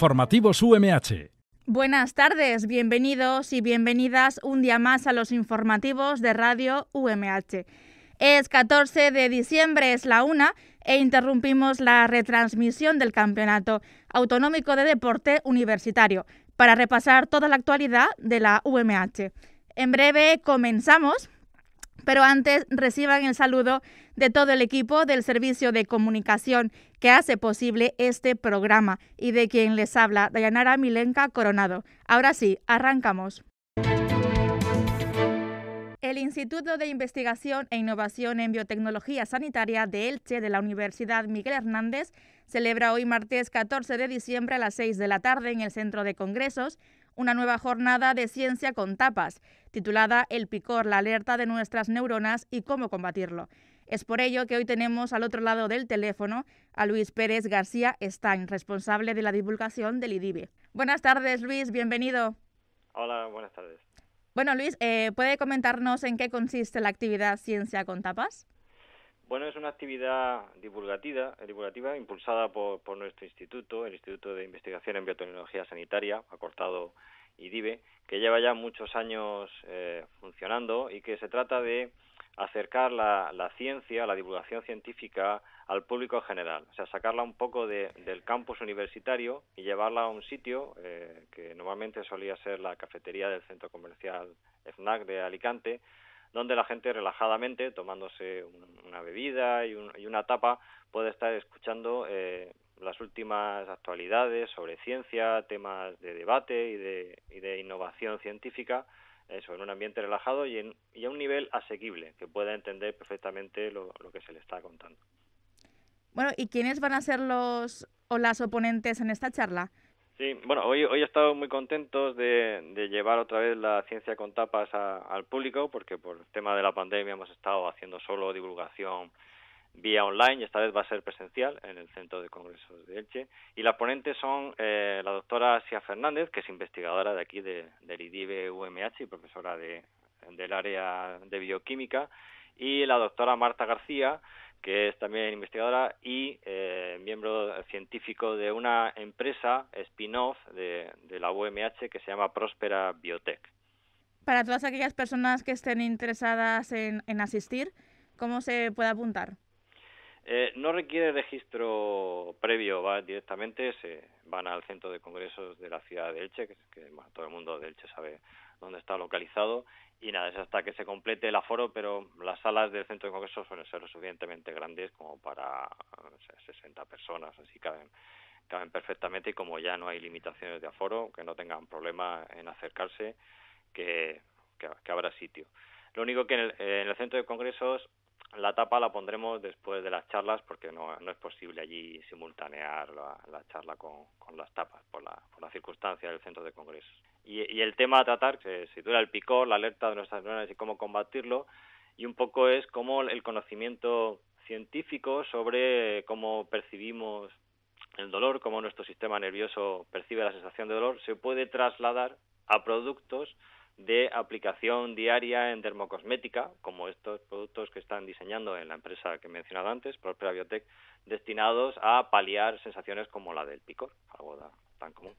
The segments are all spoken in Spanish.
Informativos UMH. Buenas tardes, bienvenidos y bienvenidas un día más a los informativos de Radio UMH. Es 14 de diciembre, es la una, e interrumpimos la retransmisión del Campeonato Autonómico de Deporte Universitario para repasar toda la actualidad de la UMH. En breve comenzamos pero antes reciban el saludo de todo el equipo del servicio de comunicación que hace posible este programa y de quien les habla, Dayanara Milenka Coronado. Ahora sí, arrancamos. El Instituto de Investigación e Innovación en Biotecnología Sanitaria de Elche de la Universidad Miguel Hernández celebra hoy martes 14 de diciembre a las 6 de la tarde en el Centro de Congresos una nueva jornada de ciencia con tapas, titulada El picor, la alerta de nuestras neuronas y cómo combatirlo. Es por ello que hoy tenemos al otro lado del teléfono a Luis Pérez García Stein, responsable de la divulgación del IDIBE. Buenas tardes, Luis, bienvenido. Hola, buenas tardes. Bueno, Luis, eh, ¿puede comentarnos en qué consiste la actividad Ciencia con Tapas? Bueno, es una actividad divulgativa, divulgativa impulsada por, nuestro instituto, el Instituto de Investigación en Biotecnología Sanitaria, acortado IDIBE, que lleva ya muchos años eh, funcionando y que se trata de acercar la, ciencia, la divulgación científica al público general, o sea, sacarla un poco del campus universitario y llevarla a un sitio eh, que normalmente solía ser la cafetería del centro comercial FNAC de Alicante, donde la gente relajadamente, tomándose una bebida y, una tapa, puede estar escuchando eh, las últimas actualidades sobre ciencia, temas de debate y de, innovación científica, eso, en un ambiente relajado y, a un nivel asequible, que pueda entender perfectamente lo, lo que se le está contando. Bueno, ¿y quiénes van a ser los o las oponentes en esta charla? Sí, bueno, hoy, hoy he estado muy contentos de, llevar otra vez la ciencia con tapas al público, porque por el tema de la pandemia hemos estado haciendo solo divulgación vía online y esta vez va a ser presencial en el Centro de Congresos de Elche. Y las ponentes son eh, la doctora Sia Fernández, que es investigadora de aquí del IDIBE UMH y profesora del área de bioquímica, y la doctora Marta García, que es también investigadora y eh, miembro científico de una empresa spin-off de, la UMH que se llama Próspera Biotech. Para todas aquellas personas que estén interesadas en, asistir, ¿cómo se puede apuntar? Eh, no requiere registro previo, va directamente, se van al centro de congresos de la ciudad de Elche, que, que todo el mundo de Elche sabe donde está localizado. Y nada, es hasta que se complete el aforo, pero las salas del centro de congresos suelen ser suficientemente grandes como para 60 personas, así caben, caben perfectamente. Y como ya no hay limitaciones de aforo, que no tengan problema en acercarse, que, que, habrá sitio. Lo único que en el, centro de congresos la tapa la pondremos después de las charlas porque no, no es posible allí simultanear la, la charla con, con, las tapas por la, por la circunstancia del centro de congresos y, el tema a tratar si dura El picor, la alerta de nuestras neuronas y cómo combatirlo, y un poco es cómo el conocimiento científico sobre cómo percibimos el dolor, cómo nuestro sistema nervioso percibe la sensación de dolor, se puede trasladar a productos de aplicación diaria en dermocosmética, como estos productos que están diseñando en la empresa que he mencionado antes, Prospera Biotech, destinados a paliar sensaciones como la del picor, algo tan común.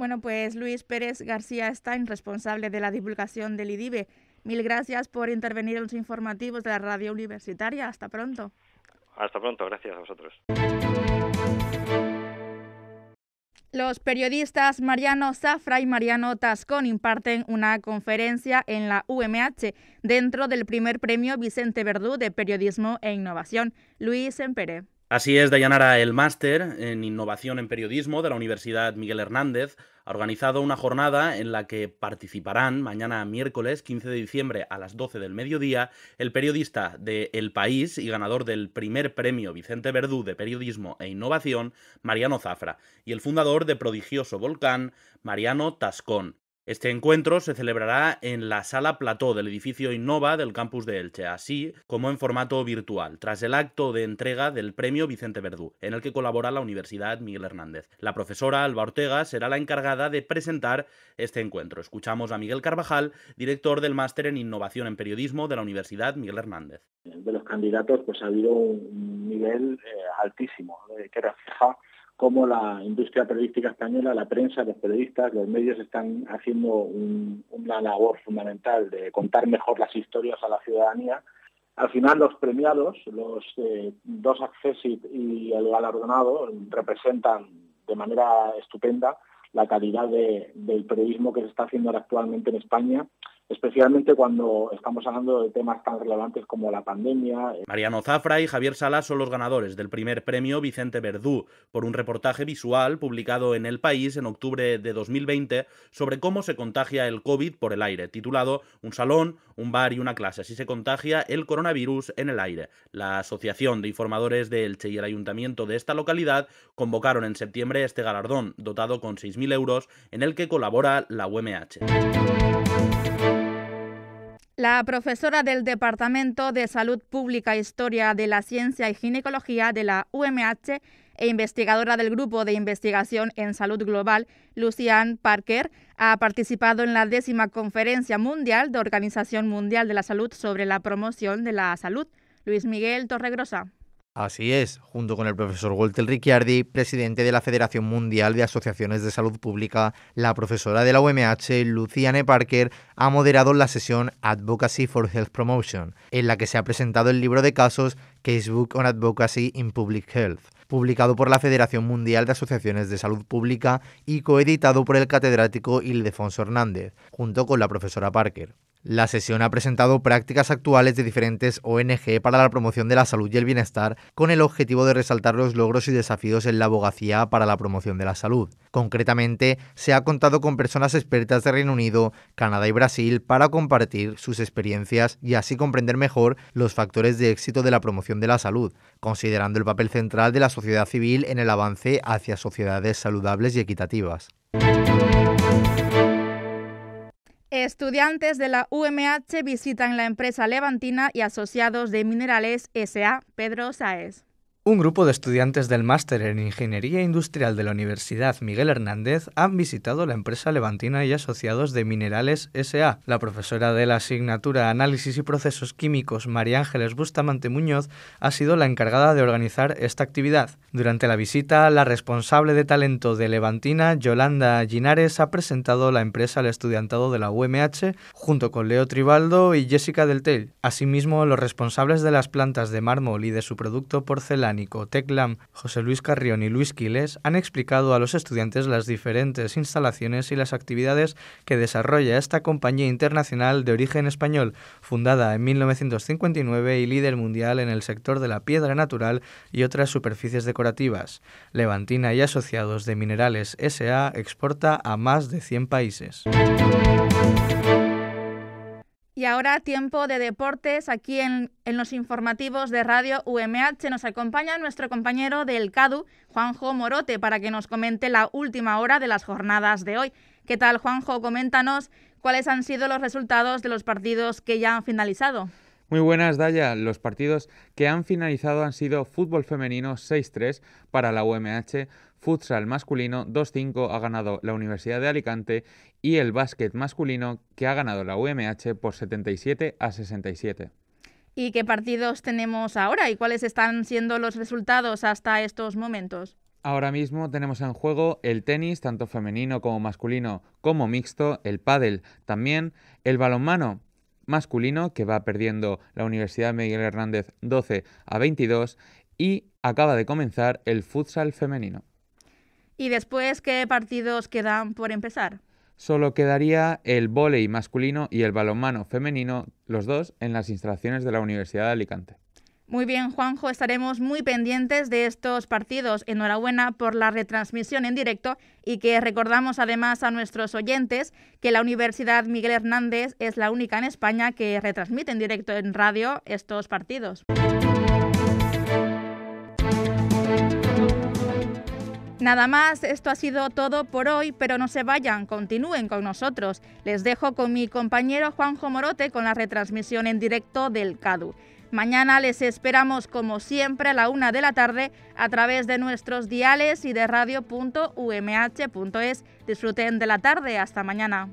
Bueno, pues Luis Pérez García está en responsable de la divulgación del IDIBE. Mil gracias por intervenir en los informativos de la radio universitaria. Hasta pronto. Hasta pronto, gracias a vosotros. Los periodistas Mariano Zafra y Mariano Tascón imparten una conferencia en la UMH dentro del primer premio Vicente Verdú de Periodismo e Innovación. Luis Empere. Así es, Dayanara, el máster en innovación en periodismo de la Universidad Miguel Hernández ha organizado una jornada en la que participarán mañana miércoles 15 de diciembre a las 12 del mediodía el periodista de El País y ganador del primer premio Vicente Verdú de Periodismo e Innovación, Mariano Zafra, y el fundador de Prodigioso Volcán, Mariano Tascón. Este encuentro se celebrará en la sala plató del edificio Innova del campus de Elche, así como en formato virtual, tras el acto de entrega del premio Vicente Verdú, en el que colabora la Universidad Miguel Hernández. La profesora Alba Ortega será la encargada de presentar este encuentro. Escuchamos a Miguel Carvajal, director del Máster en Innovación en Periodismo de la Universidad Miguel Hernández. De los candidatos pues ha habido un nivel eh, altísimo de eh, que refleja cómo la industria periodística española, la prensa, los periodistas, los medios están haciendo una labor fundamental de contar mejor las historias a la ciudadanía. Al final los premiados, los eh, dos Accessit y el galardonado, representan de manera estupenda la calidad del periodismo que se está haciendo actualmente en España especialmente cuando estamos hablando de temas tan relevantes como la pandemia. Eh. Mariano Zafra y Javier Salas son los ganadores del primer premio Vicente Verdú por un reportaje visual publicado en El País en octubre de 2020 sobre cómo se contagia el COVID por el aire, titulado Un salón, un bar y una clase, si se contagia el coronavirus en el aire. La Asociación de Informadores del Che y el Ayuntamiento de esta localidad convocaron en septiembre este galardón, dotado con 6.000 euros, en el que colabora la UMH. La profesora del Departamento de Salud Pública, Historia de la Ciencia y Ginecología de la UMH e investigadora del Grupo de Investigación en Salud Global, Lucian Parker, ha participado en la décima conferencia mundial de Organización Mundial de la Salud sobre la promoción de la salud. Luis Miguel Torregrosa. Así es, junto con el profesor Walter Ricciardi, presidente de la Federación Mundial de Asociaciones de Salud Pública, la profesora de la UMH, Luciane Parker, ha moderado la sesión Advocacy for Health Promotion, en la que se ha presentado el libro de casos Casebook on Advocacy in Public Health, publicado por la Federación Mundial de Asociaciones de Salud Pública y coeditado por el catedrático Ildefonso Hernández, junto con la profesora Parker. La sesión ha presentado prácticas actuales de diferentes ONG para la promoción de la salud y el bienestar con el objetivo de resaltar los logros y desafíos en la abogacía para la promoción de la salud. Concretamente, se ha contado con personas expertas de Reino Unido, Canadá y Brasil para compartir sus experiencias y así comprender mejor los factores de éxito de la promoción de la salud, considerando el papel central de la sociedad civil en el avance hacia sociedades saludables y equitativas. Estudiantes de la UMH visitan la empresa levantina y asociados de Minerales SA Pedro Saez. Un grupo de estudiantes del máster en Ingeniería Industrial de la Universidad Miguel Hernández han visitado la empresa levantina y asociados de Minerales SA. La profesora de la asignatura Análisis y Procesos Químicos María Ángeles Bustamante Muñoz ha sido la encargada de organizar esta actividad. Durante la visita, la responsable de talento de Levantina, Yolanda Ginares, ha presentado la empresa al estudiantado de la UMH junto con Leo Tribaldo y Jessica Deltel. Asimismo, los responsables de las plantas de mármol y de su producto porcelana Teclam, José Luis Carrión y Luis Quiles han explicado a los estudiantes las diferentes instalaciones y las actividades que desarrolla esta compañía internacional de origen español, fundada en 1959 y líder mundial en el sector de la piedra natural y otras superficies decorativas. Levantina y Asociados de Minerales SA exporta a más de 100 países. Y ahora tiempo de deportes aquí en, los informativos de Radio UMH. Nos acompaña nuestro compañero del CADU, Juanjo Morote, para que nos comente la última hora de las jornadas de hoy. ¿Qué tal, Juanjo? Coméntanos cuáles han sido los resultados de los partidos que ya han finalizado. Muy buenas, Daya. Los partidos que han finalizado han sido fútbol femenino 6-3 para la UMH, futsal masculino 2-5 ha ganado la Universidad de Alicante y el básquet masculino que ha ganado la UMH por 77 a 67. ¿Y qué partidos tenemos ahora y cuáles están siendo los resultados hasta estos momentos? Ahora mismo tenemos en juego el tenis, tanto femenino como masculino, como mixto, el pádel también, el balonmano masculino, que va perdiendo la Universidad Miguel Hernández 12 a 22, y acaba de comenzar el futsal femenino. ¿Y después qué partidos quedan por empezar? Solo quedaría el voleibol masculino y el balonmano femenino, los dos en las instalaciones de la Universidad de Alicante. Muy bien, Juanjo, estaremos muy pendientes de estos partidos. Enhorabuena por la retransmisión en directo y que recordamos además a nuestros oyentes que la Universidad Miguel Hernández es la única en España que retransmite en directo en radio estos partidos. Nada más, esto ha sido todo por hoy, pero no se vayan, continúen con nosotros. Les dejo con mi compañero Juanjo Morote con la retransmisión en directo del CADU. Mañana les esperamos como siempre a la una de la tarde a través de nuestros diales y de radio.umh.es. Disfruten de la tarde, hasta mañana.